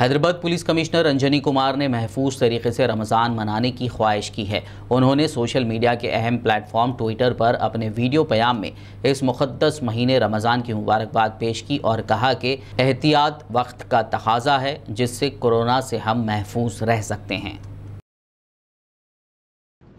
Hyderabad police commissioner Anjani Kumar ने महफूज तरीके से रमज़ान मनाने की ख्वाहिश की है उन्होंने सोशल मीडिया के अहम प्लेटफॉर्म ट्विटर पर अपने वीडियो प्याम में इस मुकदस महीने रमज़ान की मुबारकबाद पेश की और कहा कि एहतियात वक्त का तकाजा है जिससे कोरोना से हम महफूज रह सकते हैं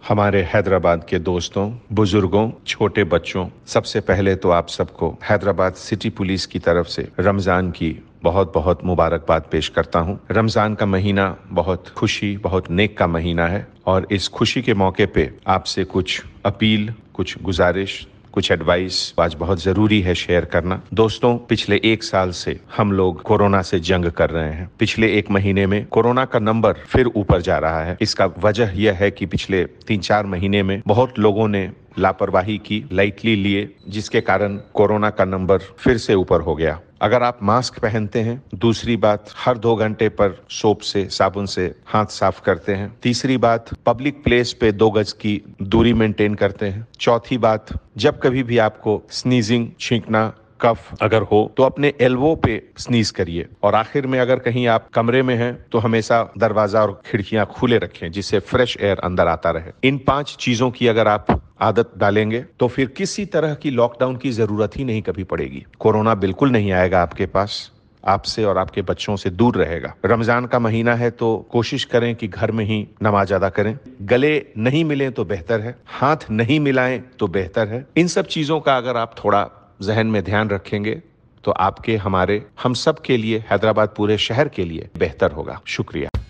हमारे हैदराबाद के दोस्तों बुजुर्गों छोटे बच्चों सबसे पहले तो आप सबको हैदराबाद सिटी पुलिस की तरफ से रमज़ान की बहुत बहुत मुबारकबाद पेश करता हूँ रमज़ान का महीना बहुत खुशी बहुत नेक का महीना है और इस खुशी के मौके पे आपसे कुछ अपील कुछ गुजारिश कुछ एडवाइस आज बहुत ज़रूरी है शेयर करना दोस्तों पिछले एक साल से हम लोग कोरोना से जंग कर रहे हैं पिछले एक महीने में कोरोना का नंबर फिर ऊपर जा रहा है इसका वजह यह है कि पिछले तीन चार महीने में बहुत लोगों ने लापरवाही की लाइटली लिए जिसके कारण कोरोना का नंबर फिर से ऊपर हो गया अगर आप मास्क पहनते हैं दूसरी बात हर दो घंटे पर सोप से साबुन से हाथ साफ करते हैं तीसरी बात पब्लिक प्लेस पे दो गज की दूरी मेंटेन करते हैं चौथी बात जब कभी भी आपको स्नीजिंग छींकना कफ अगर हो तो अपने एल्बो पे स्नीज करिए और आखिर में अगर कहीं आप कमरे में हैं तो हमेशा दरवाजा और खिड़कियां खुले रखें जिससे फ्रेश एयर अंदर आता रहे इन पांच चीजों की अगर आप आदत डालेंगे तो फिर किसी तरह की लॉकडाउन की जरूरत ही नहीं कभी पड़ेगी कोरोना बिल्कुल नहीं आएगा आपके पास आपसे और आपके बच्चों से दूर रहेगा रमजान का महीना है तो कोशिश करें कि घर में ही नमाज अदा करें गले नहीं मिले तो बेहतर है हाथ नहीं मिलाएं तो बेहतर है इन सब चीजों का अगर आप थोड़ा जहन में ध्यान रखेंगे तो आपके हमारे हम सब के लिए हैदराबाद पूरे शहर के लिए बेहतर होगा शुक्रिया